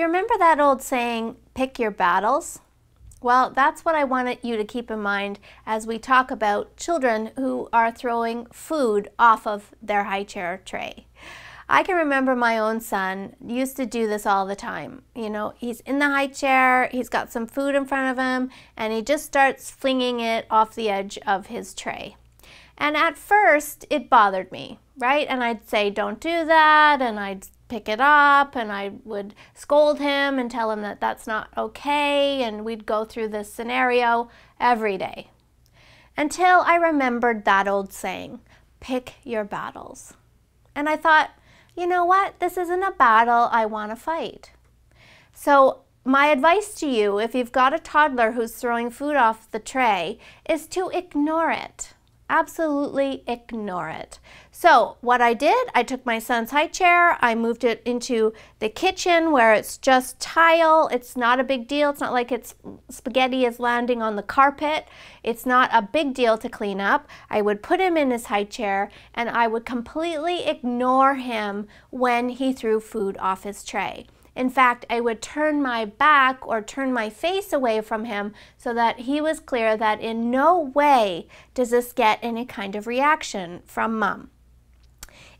Do you remember that old saying, pick your battles? Well, that's what I wanted you to keep in mind as we talk about children who are throwing food off of their high chair tray. I can remember my own son used to do this all the time. You know, he's in the high chair, he's got some food in front of him, and he just starts flinging it off the edge of his tray. And at first, it bothered me, right? And I'd say, don't do that, and I'd pick it up and I would scold him and tell him that that's not okay and we'd go through this scenario every day. Until I remembered that old saying, pick your battles. And I thought, you know what, this isn't a battle I want to fight. So my advice to you, if you've got a toddler who's throwing food off the tray, is to ignore it absolutely ignore it. So what I did, I took my son's high chair, I moved it into the kitchen where it's just tile. It's not a big deal. It's not like it's spaghetti is landing on the carpet. It's not a big deal to clean up. I would put him in his high chair and I would completely ignore him when he threw food off his tray. In fact, I would turn my back or turn my face away from him so that he was clear that in no way does this get any kind of reaction from mom.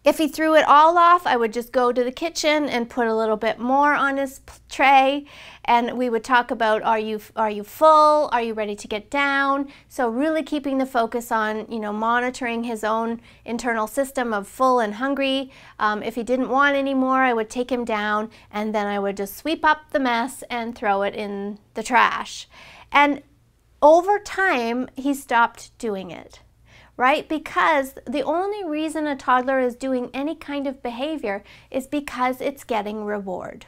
If he threw it all off, I would just go to the kitchen and put a little bit more on his tray and we would talk about are you are you full? Are you ready to get down? So really keeping the focus on, you know, monitoring his own internal system of full and hungry. Um, if he didn't want any more, I would take him down and then I would just sweep up the mess and throw it in the trash. And over time, he stopped doing it right? Because the only reason a toddler is doing any kind of behavior is because it's getting reward.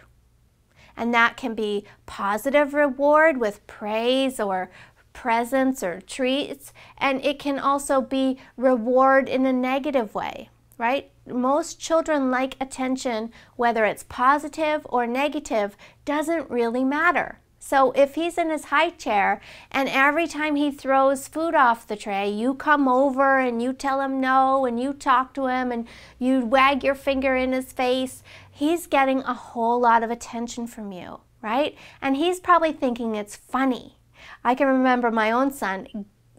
And that can be positive reward with praise or presents or treats, and it can also be reward in a negative way, right? Most children like attention, whether it's positive or negative, doesn't really matter. So if he's in his high chair and every time he throws food off the tray, you come over and you tell him no and you talk to him and you wag your finger in his face, he's getting a whole lot of attention from you, right? And he's probably thinking it's funny. I can remember my own son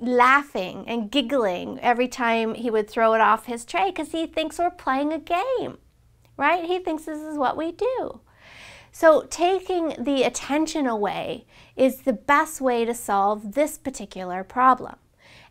laughing and giggling every time he would throw it off his tray because he thinks we're playing a game, right? He thinks this is what we do. So taking the attention away is the best way to solve this particular problem.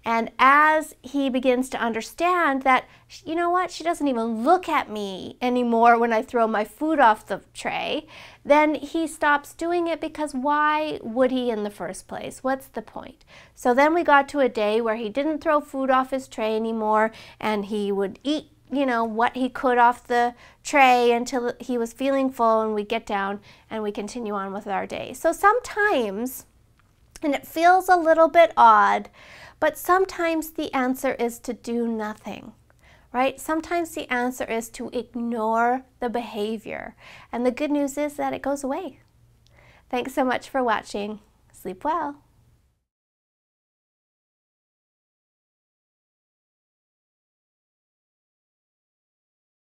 And as he begins to understand that, you know what, she doesn't even look at me anymore when I throw my food off the tray, then he stops doing it because why would he in the first place? What's the point? So then we got to a day where he didn't throw food off his tray anymore and he would eat you know, what he could off the tray until he was feeling full and we get down and we continue on with our day. So sometimes, and it feels a little bit odd, but sometimes the answer is to do nothing, right? Sometimes the answer is to ignore the behavior. And the good news is that it goes away. Thanks so much for watching. Sleep well.